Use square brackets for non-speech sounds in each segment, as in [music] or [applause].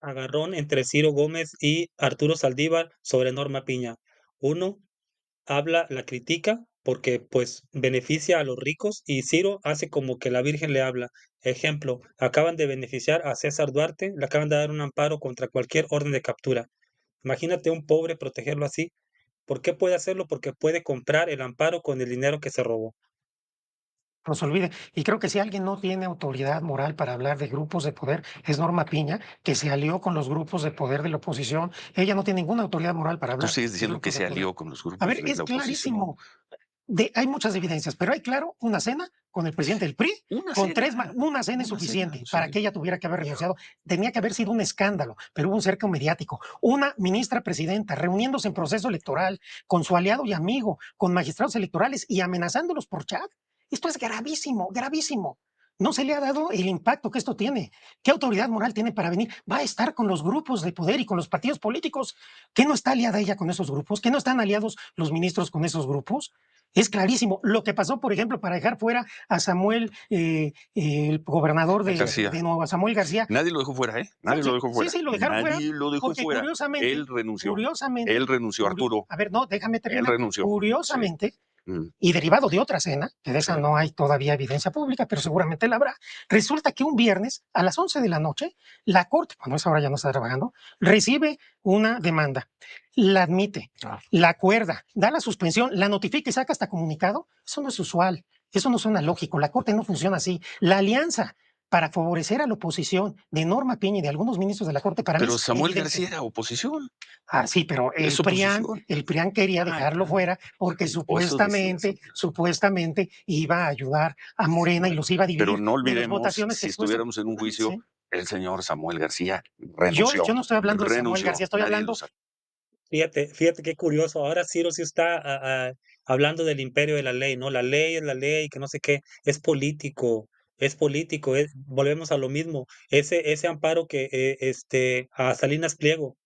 Agarrón entre Ciro Gómez y Arturo Saldívar sobre Norma Piña. Uno habla, la critica porque pues beneficia a los ricos y Ciro hace como que la Virgen le habla. Ejemplo, acaban de beneficiar a César Duarte, le acaban de dar un amparo contra cualquier orden de captura. Imagínate un pobre protegerlo así. ¿Por qué puede hacerlo? Porque puede comprar el amparo con el dinero que se robó se olvide. Y creo que si alguien no tiene autoridad moral para hablar de grupos de poder, es Norma Piña, que se alió con los grupos de poder de la oposición. Ella no tiene ninguna autoridad moral para hablar. Tú sigues diciendo que se alió con los grupos de poder. A ver, es clarísimo. hay muchas evidencias, pero hay claro una cena con el presidente del PRI, una con cena, una cena es suficiente para que ella tuviera que haber renunciado. Tenía que haber sido un escándalo, pero hubo un cerco mediático. Una ministra presidenta reuniéndose en proceso electoral con su aliado y amigo, con magistrados electorales y amenazándolos por chat. Esto es gravísimo, gravísimo. No se le ha dado el impacto que esto tiene. ¿Qué autoridad moral tiene para venir? Va a estar con los grupos de poder y con los partidos políticos. ¿Qué no está aliada ella con esos grupos? ¿Qué no están aliados los ministros con esos grupos? Es clarísimo. Lo que pasó, por ejemplo, para dejar fuera a Samuel, eh, el gobernador de, de, Nueva Samuel García. Nadie lo dejó fuera, ¿eh? Nadie lo dejó fuera. Sí, sí, lo dejaron Nadie fuera. lo dejó fuera. Curiosamente, él renunció. Curiosamente. Él renunció, Arturo. A ver, no, déjame terminar. Él renunció. Curiosamente, y derivado de otra cena, que de esa no hay todavía evidencia pública, pero seguramente la habrá, resulta que un viernes a las 11 de la noche, la Corte, cuando esa ahora ya no está trabajando, recibe una demanda, la admite, ah. la acuerda, da la suspensión, la notifica y saca hasta comunicado. Eso no es usual. Eso no suena lógico. La Corte no funciona así. La alianza para favorecer a la oposición de Norma Piña y de algunos ministros de la Corte para Pero Samuel García era oposición. Ah, sí, pero el PRIAN, el PRIAN quería ah, dejarlo fuera porque supuestamente, supuestamente iba a ayudar a Morena y los iba a dividir. Pero no olvidemos, si estuviéramos en un juicio, el señor Samuel García renunció. Yo, no estoy hablando de Samuel García, estoy hablando... Fíjate, fíjate qué curioso. Ahora Ciro sí está ah, ah, hablando del imperio de la ley, ¿no? La ley es la ley, que no sé qué, es político es político, volvemos a lo mismo. Ese, ese amparo que eh, este, a Salinas Pliego,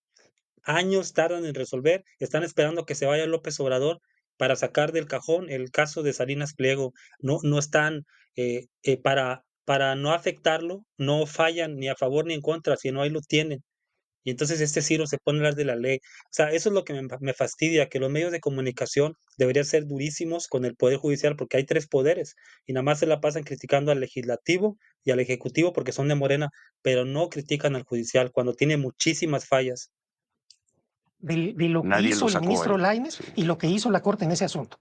años tardan en resolver, están esperando que se vaya López Obrador para sacar del cajón el caso de Salinas Pliego. No, no están eh, eh, para, para no afectarlo, no fallan ni a favor ni en contra, sino ahí lo tienen. Y entonces este Ciro se pone a hablar de la ley. O sea, eso es lo que me, fastidia, que los medios de comunicación deberían ser durísimos con el Poder Judicial porque hay tres poderes y nada más se la pasan criticando al legislativo y al ejecutivo porque son de Morena, pero no critican al judicial cuando tiene muchísimas fallas. De, lo que hizo el ministro ¿eh? Laines y lo que hizo la Corte en ese asunto.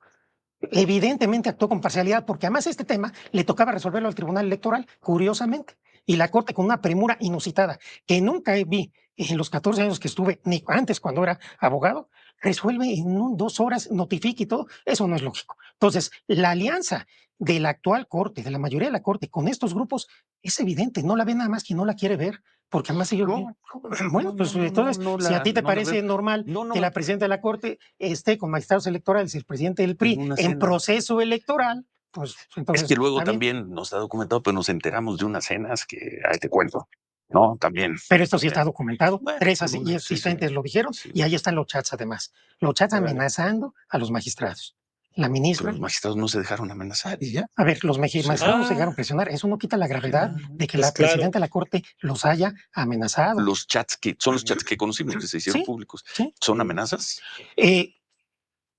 Evidentemente actuó con parcialidad porque además este tema le tocaba resolverlo al Tribunal Electoral, curiosamente y la Corte con una premura inusitada que nunca vi en los 14 años que estuve, ni antes cuando era abogado, resuelve en dos horas, notifica y todo. Eso no es lógico. Entonces, la alianza de la actual corte, de la mayoría de la corte, con estos grupos, es evidente. No la ve nada más quien no la quiere ver. Porque además ellos. [clears throat] bueno, pues entonces, si a ti te parece normal que la presidenta de la Corte esté con magistrados electorales, y el presidente del PRI, en proceso electoral, pues Es que luego también, nos está documentado, pero nos enteramos de unas cenas que ahí te cuento. ¿no? También. Pero esto sí está eh, documentado. Tres asistentes lo dijeron y ahí están los chats además. Los chats amenazando a los magistrados. La ministra. los magistrados no se dejaron amenazar y ya. A ver, los magistrados no se dejaron ah. presionar. Eso no quita la gravedad ah, de que pues la presidenta de la Corte los haya amenazado. Los chats que son los chats que conocimos, que se hicieron públicos, ¿son amenazas? Eh,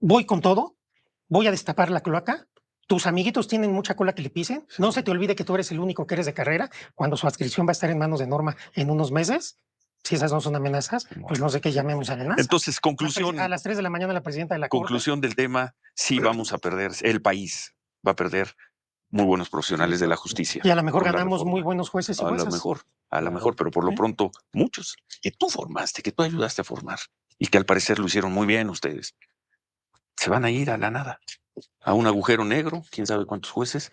voy con todo, voy a destapar la cloaca tus amiguitos tienen mucha cola que le pisen. No se te olvide que tú eres el único que eres de carrera cuando su adscripción va a estar en manos de Norma en unos meses. Si esas no son amenazas, pues no sé qué llamemos amenazas. Entonces, conclusión. A las 3 de la mañana la presidenta de la Conclusión del tema, sí vamos a perder, el país va a perder muy buenos profesionales de la justicia. Y a lo mejor ganamos muy buenos jueces A lo mejor, a lo mejor, pero por lo pronto muchos que tú formaste, que tú ayudaste a formar y que al parecer lo hicieron muy bien ustedes, se van a ir a la nada a un agujero negro, quién sabe cuántos jueces,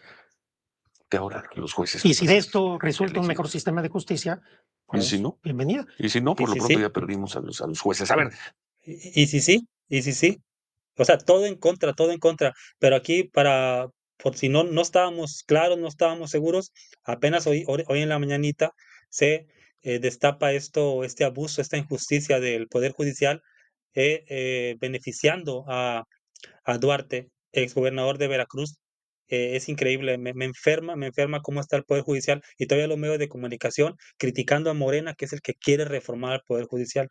que ahora los jueces. Y si de esto resulta un mejor sistema de justicia, pues, si no, bienvenida. Y si no, por lo pronto ya perdimos a los, a los jueces. A ver. Y, si sí, y si sí. O sea, todo en contra, todo en contra. Pero aquí, para, por si no, no estábamos claros, no estábamos seguros, apenas hoy, hoy, en la mañanita se eh, destapa esto, este abuso, esta injusticia del Poder Judicial, eh, eh, beneficiando a, a Duarte exgobernador de Veracruz. Eh, es increíble, me, enferma, me enferma cómo está el Poder Judicial y todavía los medios de comunicación criticando a Morena, que es el que quiere reformar el Poder Judicial.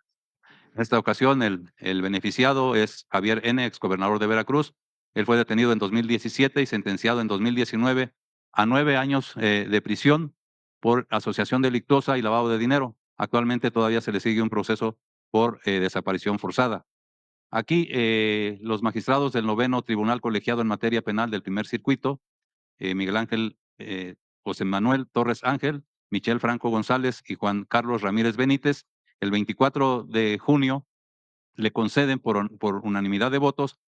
En esta ocasión, el, el beneficiado es Javier N., exgobernador de Veracruz. Él fue detenido en 2017 y sentenciado en 2019 a nueve años eh, de prisión por asociación delictuosa y lavado de dinero. Actualmente todavía se le sigue un proceso por eh, desaparición forzada. Aquí eh, los magistrados del noveno Tribunal Colegiado en Materia Penal del Primer Circuito, eh, Miguel Ángel eh, José Manuel Torres Ángel, Michel Franco González y Juan Carlos Ramírez Benítez, el 24 de junio le conceden por, por unanimidad de votos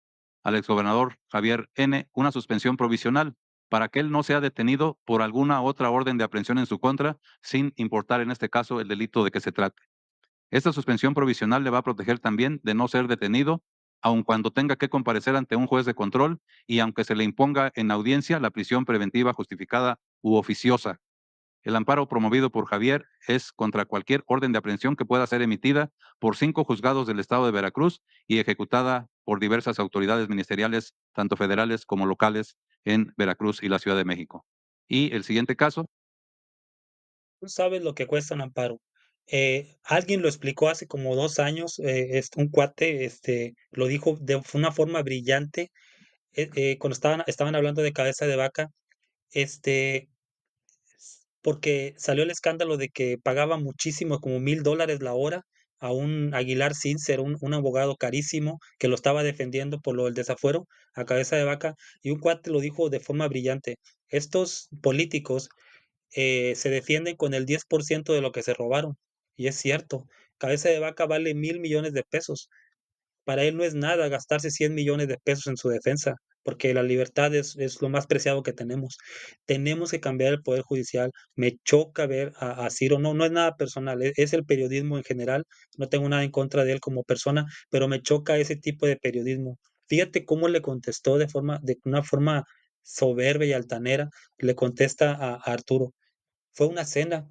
al exgobernador Javier N. una suspensión provisional para que él no sea detenido por alguna otra orden de aprehensión en su contra, sin importar en este caso el delito de que se trate. Esta suspensión provisional le va a proteger también de no ser detenido, aun cuando tenga que comparecer ante un juez de control y aunque se le imponga en audiencia la prisión preventiva justificada u oficiosa. El amparo promovido por Javier es contra cualquier orden de aprehensión que pueda ser emitida por cinco juzgados del Estado de Veracruz y ejecutada por diversas autoridades ministeriales, tanto federales como locales, en Veracruz y la Ciudad de México. Y el siguiente caso. Tú sabes lo que cuesta un amparo. Eh, alguien lo explicó hace como dos años, eh, este, un cuate este, lo dijo de una forma brillante eh, cuando estaban, estaban hablando de cabeza de vaca, este, porque salió el escándalo de que pagaba muchísimo, como mil dólares la hora, a un Aguilar sin un, un, abogado carísimo que lo estaba defendiendo por lo del desafuero a cabeza de vaca, y un cuate lo dijo de forma brillante. Estos políticos se defienden con el 10% de lo que se robaron y es cierto, cabeza de vaca vale mil millones de pesos. Para él no es nada gastarse 100 millones de pesos en su defensa, porque la libertad es, lo más preciado que tenemos. Tenemos que cambiar el Poder Judicial. Me choca ver a, a Ciro, no, no es nada personal, e, es, el periodismo en general. No tengo nada en contra de él como persona, pero me choca ese tipo de periodismo. Fíjate cómo le contestó de, forma, de una forma soberbia y altanera, le contesta a, a Arturo. Fue una cena,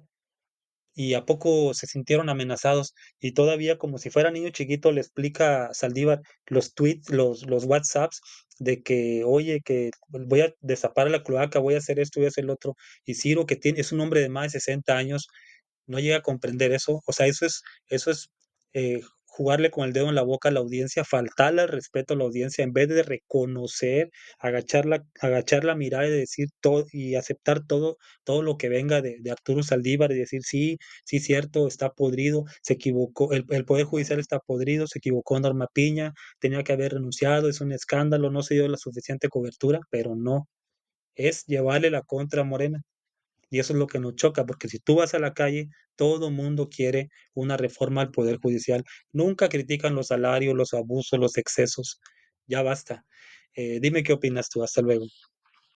y a poco se sintieron amenazados y todavía como si fuera niño chiquito le explica a Saldívar los tweets, los, los WhatsApps de que, oye, que voy a destapar la cloaca, voy a hacer esto, voy a hacer el otro. Y Ciro, que tiene, es un hombre de más de 60 años, no llega a comprender eso. O sea, eso es, eso es eh, jugarle con el dedo en la boca a la audiencia, faltarle al respeto a la audiencia, en vez de reconocer, agachar la, agachar la mirada y decir todo y aceptar todo, todo lo que venga de, Arturo Saldívar y decir sí, sí cierto, está podrido, se equivocó, el, el, Poder Judicial está podrido, se equivocó Norma Piña, tenía que haber renunciado, es un escándalo, no se dio la suficiente cobertura, pero no. Es llevarle la contra a Morena. Y eso es lo que nos choca, porque si tú vas a la calle, todo mundo quiere una reforma al Poder Judicial. Nunca critican los salarios, los abusos, los excesos. Ya basta. Eh, dime qué opinas tú. Hasta luego.